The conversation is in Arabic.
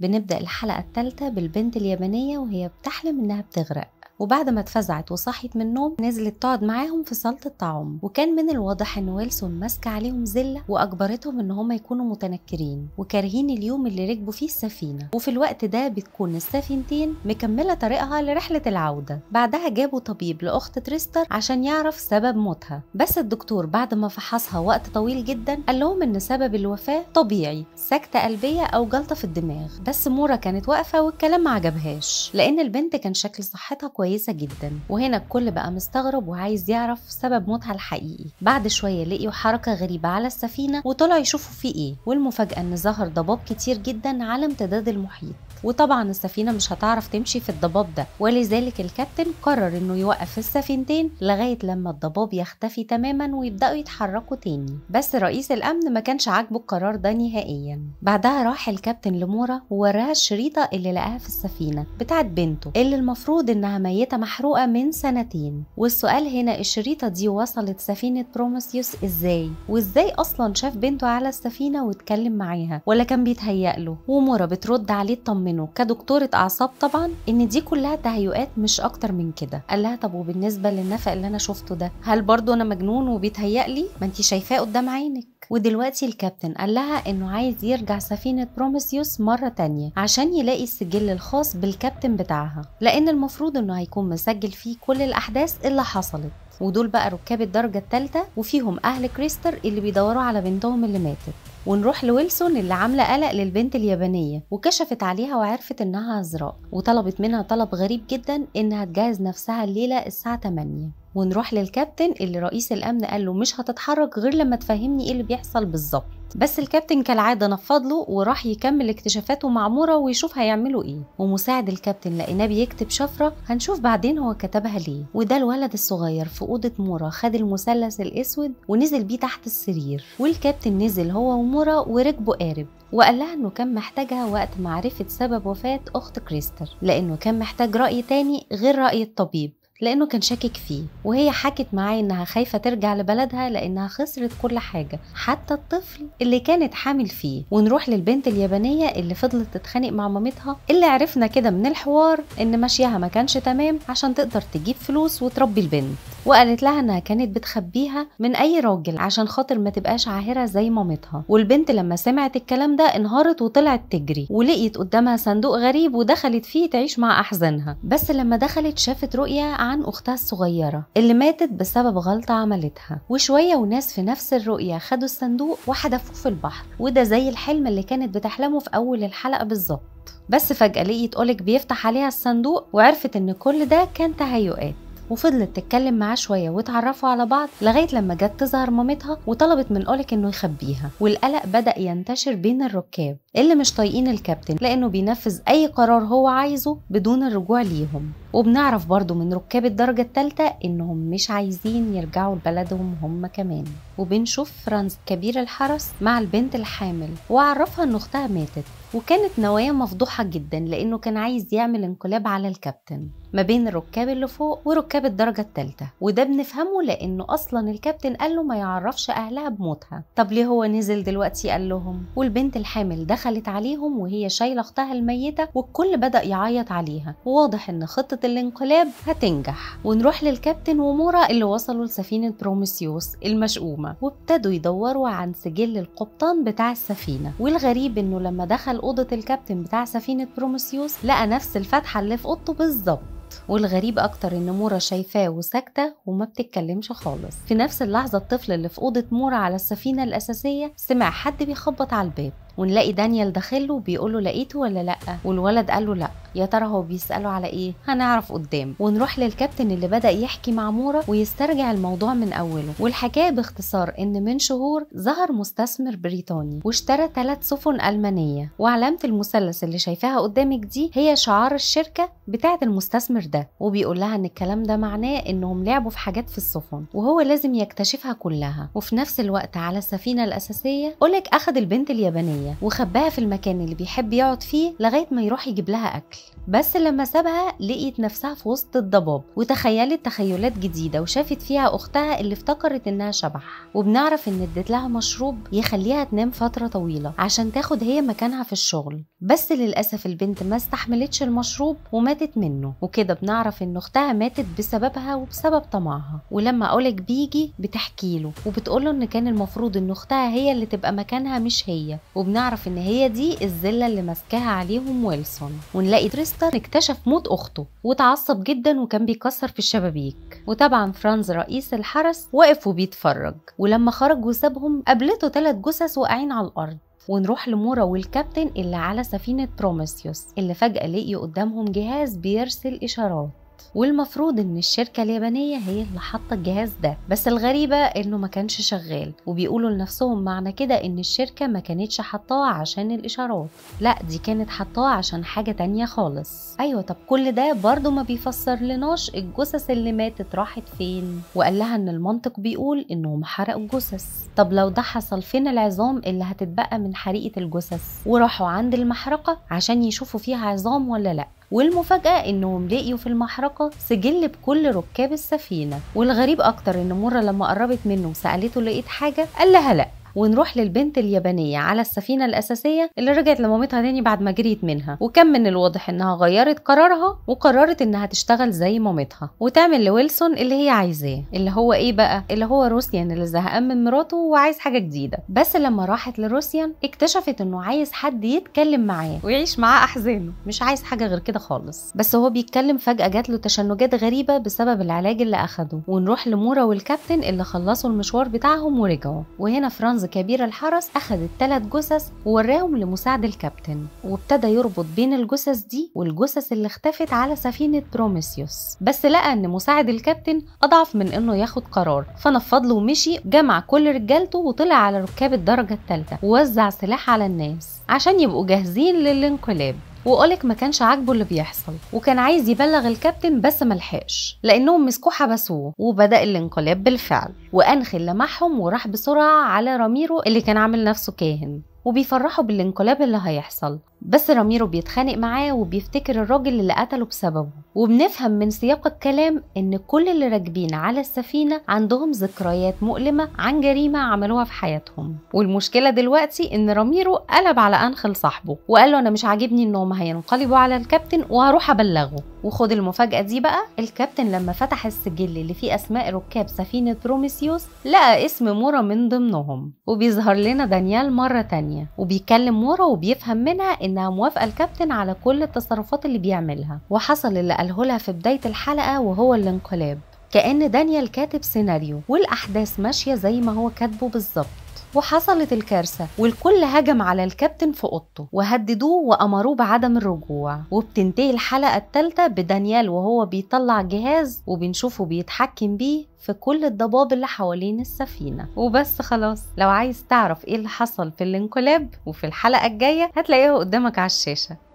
بنبدأ الحلقة الثالثة بالبنت اليابانية وهي بتحلم إنها بتغرق وبعد ما اتفزعت وصحيت من النوم نزلت تقعد معاهم في صاله الطعام وكان من الواضح ان ويلسون ماسكه عليهم زله واجبرتهم ان هم يكونوا متنكرين وكارهين اليوم اللي ركبوا فيه السفينه وفي الوقت ده بتكون السفينتين مكمله طريقها لرحله العوده بعدها جابوا طبيب لاخت تريستر عشان يعرف سبب موتها بس الدكتور بعد ما فحصها وقت طويل جدا قال لهم ان سبب الوفاه طبيعي سكته قلبيه او جلطه في الدماغ بس مورا كانت واقفه والكلام ما عجبهاش لان البنت كان شكل صحتها كويس كويسة جدا وهنا الكل بقى مستغرب وعايز يعرف سبب موتها الحقيقي بعد شوية لقيوا حركة غريبة على السفينة وطلعوا يشوفوا في ايه والمفاجأة ان ظهر ضباب كتير جدا على امتداد المحيط وطبعا السفينة مش هتعرف تمشي في الضباب ده ولذلك الكابتن قرر انه يوقف السفينتين لغاية لما الضباب يختفي تماما ويبدأوا يتحركوا تاني بس رئيس الأمن ما كانش عاجبه القرار ده نهائيا بعدها راح الكابتن لمورا ووراها الشريطة اللي لقاها في السفينة بتاعت بنته اللي المفروض انها ميتة ميتة محروقة من سنتين والسؤال هنا الشريطة دي وصلت سفينة بروميسيوس ازاي وازاي اصلا شاف بنته على السفينة واتكلم معاها ولا كان بيتهيأ له ومورا بترد عليه تطمنه كدكتورة اعصاب طبعا ان دي كلها تهيؤات مش اكتر من كده قال لها طب وبالنسبة للنفق اللي انا شفته ده هل برضه انا مجنون وبيتهيأ لي ما انت شايفاه قدام عينك ودلوقتي الكابتن قال لها انه عايز يرجع سفينة بروميسيوس مرة تانية عشان يلاقي السجل الخاص بالكابتن بتاعها لان المفروض انه هيكون يكون مسجل فيه كل الأحداث اللي حصلت ودول بقى ركاب الدرجة التالتة وفيهم أهل كريستر اللي بيدوروا على بنتهم اللي ماتت ونروح لويلسون اللي عاملة قلق للبنت اليابانية وكشفت عليها وعرفت إنها عذراء وطلبت منها طلب غريب جدا إنها تجهز نفسها الليلة الساعة 8 ونروح للكابتن اللي رئيس الامن قال له مش هتتحرك غير لما تفهمني ايه اللي بيحصل بالظبط بس الكابتن كالعاده نفض له وراح يكمل اكتشافاته مع مورا ويشوف هيعملوا ايه ومساعد الكابتن لقيناه بيكتب شفره هنشوف بعدين هو كتبها ليه وده الولد الصغير في اوضه مورا خد المثلث الاسود ونزل بيه تحت السرير والكابتن نزل هو ومورا وركبوا قارب وقال لها انه كان محتاجها وقت معرفه سبب وفاه اخت كريستر لانه كان محتاج راي تاني غير راي الطبيب لأنه كان شاكك فيه وهي حكت معاه إنها خايفة ترجع لبلدها لأنها خسرت كل حاجة حتى الطفل اللي كانت حامل فيه ونروح للبنت اليابانية اللي فضلت تتخانق مع مامتها اللي عرفنا كده من الحوار إن ماشيها ما كانش تمام عشان تقدر تجيب فلوس وتربي البنت وقالت لها انها كانت بتخبيها من اي راجل عشان خاطر ما تبقاش عاهره زي مامتها والبنت لما سمعت الكلام ده انهارت وطلعت تجري ولقيت قدامها صندوق غريب ودخلت فيه تعيش مع احزانها بس لما دخلت شافت رؤيه عن اختها الصغيره اللي ماتت بسبب غلطه عملتها وشويه وناس في نفس الرؤيه خدوا الصندوق وحدفوه في البحر وده زي الحلم اللي كانت بتحلمه في اول الحلقه بالظبط بس فجاه لقيت اولك بيفتح عليها الصندوق وعرفت ان كل ده كان تهيؤات وفضلت تتكلم معاه شوية وتعرفوا على بعض لغاية لما جت تظهر مامتها وطلبت من أولك إنه يخبيها والقلق بدأ ينتشر بين الركاب اللي مش طايقين الكابتن لأنه بينفذ أي قرار هو عايزه بدون الرجوع ليهم وبنعرف برضو من ركاب الدرجة الثالثة إنهم مش عايزين يرجعوا لبلدهم هم كمان وبنشوف فرانس كبير الحرس مع البنت الحامل وعرفها إن أختها ماتت وكانت نوايا مفضوحة جدا لأنه كان عايز يعمل انقلاب على الكابتن ما بين الركاب اللي فوق وركاب الدرجة التالتة وده بنفهمه لأنه أصلا الكابتن قال له ما يعرفش أهلها بموتها طب ليه هو نزل دلوقتي قال لهم والبنت الحامل دخلت عليهم وهي شايلة أختها الميتة والكل بدأ يعيط عليها وواضح إن خطة الانقلاب هتنجح ونروح للكابتن ومورا اللي وصلوا لسفينة بروميسيوس المشؤومة وابتدوا يدوروا عن سجل القبطان بتاع السفينة والغريب إنه لما دخل لأوضة الكابتن بتاع سفينة بروميسيوس لقى نفس الفتحة اللي في أوضته بالظبط والغريب اكتر ان مورا شايفاه وساكته وما بتتكلمش خالص في نفس اللحظه الطفل اللي في اوضه مورا على السفينه الاساسيه سمع حد بيخبط على الباب ونلاقي دانيال داخل له بيقول له لقيته ولا لا والولد قال له لا يا ترى هو بيساله على ايه هنعرف قدام ونروح للكابتن اللي بدا يحكي مع مورا ويسترجع الموضوع من اوله والحكايه باختصار ان من شهور ظهر مستثمر بريطاني واشترى ثلاث سفن المانيه وعلامه المثلث اللي شايفاها قدامك دي هي شعار الشركه بتاعه المستثمر ده وبيقول لها ان الكلام ده معناه انهم لعبوا في حاجات في السفن وهو لازم يكتشفها كلها وفي نفس الوقت على السفينه الاساسيه اولك اخذ البنت اليابانيه الصينية وخباها في المكان اللي بيحب يقعد فيه لغاية ما يروح يجيب لها أكل بس لما سابها لقيت نفسها في وسط الضباب وتخيلت تخيلات جديدة وشافت فيها أختها اللي افتكرت إنها شبح وبنعرف إن اديت لها مشروب يخليها تنام فترة طويلة عشان تاخد هي مكانها في الشغل بس للأسف البنت ما استحملتش المشروب وماتت منه وكده بنعرف إن أختها ماتت بسببها وبسبب طمعها ولما أولك بيجي بتحكيله وبتقوله إن كان المفروض إن أختها هي اللي تبقى مكانها مش هي وبن وبنعرف ان هي دي الزله اللي ماسكاها عليهم ويلسون ونلاقي تريستان اكتشف موت اخته وتعصب جدا وكان بيكسر في الشبابيك وطبعا فرانز رئيس الحرس واقف وبيتفرج ولما خرج وسابهم قابلته ثلاث جثث واقعين على الارض ونروح لمورا والكابتن اللي على سفينة بروميسيوس اللي فجأة لقي قدامهم جهاز بيرسل إشارات والمفروض ان الشركه اليابانيه هي اللي حاطه الجهاز ده بس الغريبه انه ما كانش شغال وبيقولوا لنفسهم معنى كده ان الشركه ما كانتش حطاه عشان الاشارات لا دي كانت حطاه عشان حاجه تانية خالص ايوه طب كل ده برضه ما بيفسر لناش الجثث اللي ماتت راحت فين وقال لها ان المنطق بيقول انهم حرقوا الجثث طب لو ده حصل فين العظام اللي هتتبقى من حريقه الجثث وراحوا عند المحرقه عشان يشوفوا فيها عظام ولا لا والمفاجأة إنهم لقيوا في المحرقة سجل بكل ركاب السفينة والغريب أكتر إن مرة لما قربت منه وسألته لقيت حاجة قال لها لأ ونروح للبنت اليابانية على السفينة الأساسية اللي رجعت لمامتها تاني بعد ما جريت منها وكان من الواضح إنها غيرت قرارها وقررت إنها تشتغل زي مامتها وتعمل لويلسون اللي هي عايزاه اللي هو إيه بقى اللي هو روسيان اللي زهقان من مراته وعايز حاجة جديدة بس لما راحت لروسيان اكتشفت إنه عايز حد يتكلم معاه ويعيش معاه أحزانه مش عايز حاجة غير كده خالص بس هو بيتكلم فجأة جات له تشنجات غريبة بسبب العلاج اللي أخده ونروح لمورا والكابتن اللي خلصوا المشوار بتاعهم ورجعوا وهنا فرانز محافظ كبير الحرس أخذ الثلاث جثث ووراهم لمساعد الكابتن وابتدى يربط بين الجثث دي والجثث اللي اختفت على سفينة بروميسيوس بس لقى إن مساعد الكابتن أضعف من إنه ياخد قرار فنفض له ومشي جمع كل رجالته وطلع على ركاب الدرجة الثالثة ووزع سلاح على الناس عشان يبقوا جاهزين للانقلاب وأولك ما كانش عاجبه اللي بيحصل وكان عايز يبلغ الكابتن بس ملحقش لأنهم مسكوه حبسوه وبدأ الانقلاب بالفعل وأنخل لمحهم وراح بسرعة على راميرو اللي كان عامل نفسه كاهن وبيفرحوا بالانقلاب اللي هيحصل بس راميرو بيتخانق معاه وبيفتكر الراجل اللي قتله بسببه وبنفهم من سياق الكلام ان كل اللي راكبين على السفينه عندهم ذكريات مؤلمه عن جريمه عملوها في حياتهم والمشكله دلوقتي ان راميرو قلب على انخل صاحبه وقال له انا مش عاجبني انهم هينقلبوا على الكابتن وهروح ابلغه وخد المفاجأة دي بقى الكابتن لما فتح السجل اللي فيه أسماء ركاب سفينة بروميسيوس لقى اسم مورا من ضمنهم وبيظهر لنا دانيال مرة تانية وبيكلم مورا وبيفهم منها إنها موافقة الكابتن على كل التصرفات اللي بيعملها وحصل اللي قاله لها في بداية الحلقة وهو الانقلاب كأن دانيال كاتب سيناريو والأحداث ماشية زي ما هو كاتبه بالظبط وحصلت الكارثة والكل هجم على الكابتن في اوضته وهددوه وأمروه بعدم الرجوع وبتنتهي الحلقة الثالثة بدانيال وهو بيطلع جهاز وبنشوفه بيتحكم بيه في كل الضباب اللي حوالين السفينة وبس خلاص لو عايز تعرف ايه اللي حصل في الانقلاب وفي الحلقة الجاية هتلاقيها قدامك على الشاشة